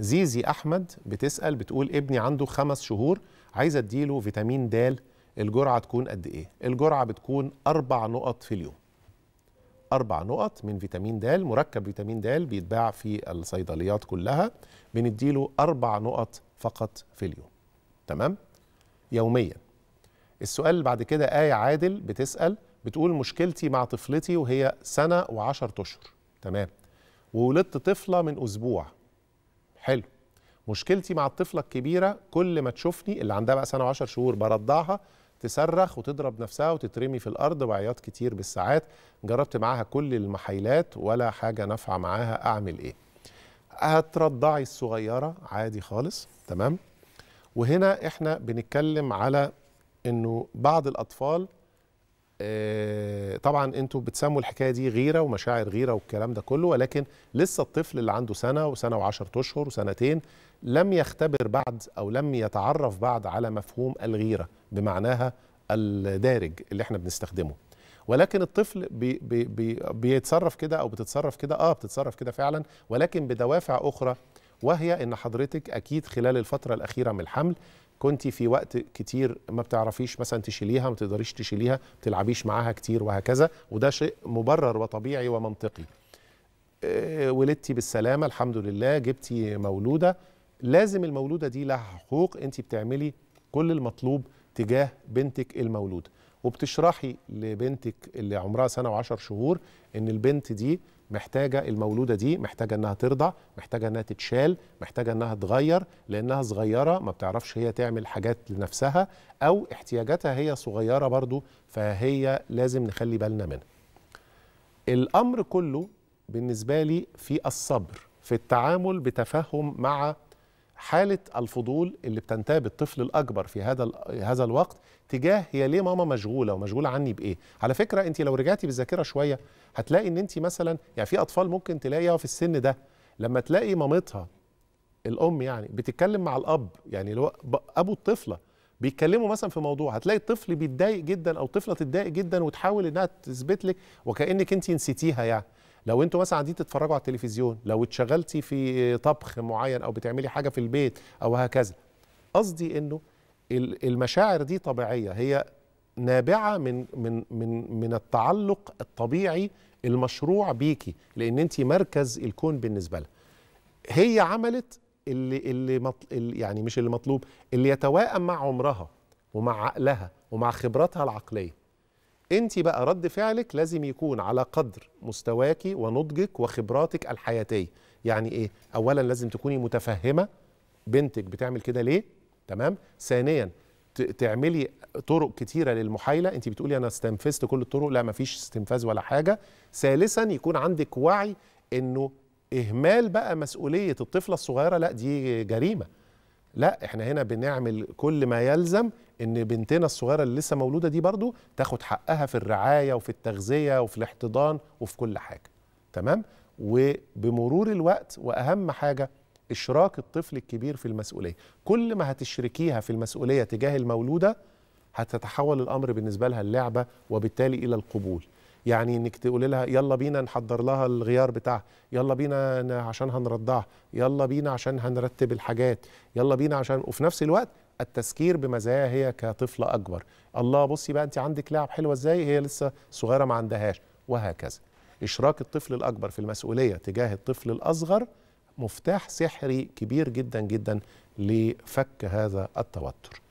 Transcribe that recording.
زيزي احمد بتسال بتقول ابني عنده خمس شهور عايزه اديله فيتامين د الجرعه تكون قد ايه الجرعه بتكون اربع نقط في اليوم اربع نقط من فيتامين د مركب فيتامين د بيتباع في الصيدليات كلها بنديله اربع نقط فقط في اليوم تمام يوميا السؤال اللي بعد كده آية عادل بتسأل بتقول مشكلتي مع طفلتي وهي سنة و10 أشهر تمام وولدت طفلة من أسبوع حلو مشكلتي مع الطفله الكبيره كل ما تشوفني اللي عندها بقى سنه و10 شهور برضعها تصرخ وتضرب نفسها وتترمي في الارض وعياط كتير بالساعات جربت معاها كل المحايلات ولا حاجه نافعه معاها اعمل ايه هترضعي الصغيره عادي خالص تمام وهنا احنا بنتكلم على انه بعض الاطفال آه، طبعا انتوا بتسموا الحكايه دي غيره ومشاعر غيره والكلام ده كله ولكن لسه الطفل اللي عنده سنه وسنه وعشرة اشهر وسنتين لم يختبر بعد او لم يتعرف بعد على مفهوم الغيره بمعناها الدارج اللي احنا بنستخدمه ولكن الطفل بي بي بي بيتصرف كده او بتتصرف كده اه بتتصرف كده فعلا ولكن بدوافع اخرى وهي ان حضرتك اكيد خلال الفتره الاخيره من الحمل كنت في وقت كتير ما بتعرفيش مثلا تشيليها ما تقدريش تشيليها ما بتلعبيش معاها كتير وهكذا وده شيء مبرر وطبيعي ومنطقي آه، ولدتي بالسلامه الحمد لله جبتي مولوده لازم المولوده دي لها حقوق انت بتعملي كل المطلوب تجاه بنتك المولوده وبتشرحي لبنتك اللي عمرها سنه وعشر شهور ان البنت دي محتاجه المولوده دي محتاجه انها ترضع محتاجه انها تتشال محتاجه انها تغير لانها صغيره ما بتعرفش هي تعمل حاجات لنفسها او احتياجاتها هي صغيره برضو فهي لازم نخلي بالنا منها الامر كله بالنسبه لي في الصبر في التعامل بتفهم مع حاله الفضول اللي بتنتاب الطفل الاكبر في هذا هذا الوقت تجاه هي ليه ماما مشغوله ومشغوله عني بايه على فكره انت لو رجعتي بالذاكره شويه هتلاقي ان انت مثلا يعني في اطفال ممكن تلاقيها في السن ده لما تلاقي مامتها الام يعني بتتكلم مع الاب يعني اللي هو ابو الطفله بيتكلموا مثلا في موضوع هتلاقي الطفل بيتضايق جدا او طفله تتضايق جدا وتحاول انها تثبت لك وكانك انت نسيتيها يعني لو انتوا مثلا قاعدين تتفرجوا على التلفزيون لو اتشغلتي في طبخ معين او بتعملي حاجه في البيت او هكذا قصدي انه المشاعر دي طبيعيه هي نابعه من من من من التعلق الطبيعي المشروع بيكي لان انت مركز الكون بالنسبه لها هي عملت اللي اللي, مطل اللي يعني مش اللي مطلوب اللي يتواءم مع عمرها ومع عقلها ومع خبراتها العقليه انت بقى رد فعلك لازم يكون على قدر مستواك ونضجك وخبراتك الحياتيه يعني ايه اولا لازم تكوني متفهمه بنتك بتعمل كده ليه تمام ثانيا تعملي طرق كتيرة للمحايلة انت بتقولي انا استنفذت كل الطرق لا مفيش استنفاذ ولا حاجة ثالثا يكون عندك وعي انه اهمال بقى مسؤولية الطفلة الصغيرة لا دي جريمة لا احنا هنا بنعمل كل ما يلزم ان بنتنا الصغيره اللي لسه مولوده دي برضو تاخد حقها في الرعايه وفي التغذيه وفي الاحتضان وفي كل حاجه تمام وبمرور الوقت واهم حاجه اشراك الطفل الكبير في المسؤوليه كل ما هتشركيها في المسؤوليه تجاه المولوده هتتحول الامر بالنسبه لها اللعبه وبالتالي الى القبول يعني انك تقولي لها يلا بينا نحضر لها الغيار بتاعها يلا بينا عشان هنرضعها يلا بينا عشان هنرتب الحاجات يلا بينا عشان وفي نفس الوقت التذكير بمزايا هي كطفله اكبر الله بصي بقى انت عندك لعب حلوه ازاي هي لسه صغيره ما عندهاش وهكذا اشراك الطفل الاكبر في المسؤوليه تجاه الطفل الاصغر مفتاح سحري كبير جدا جدا لفك هذا التوتر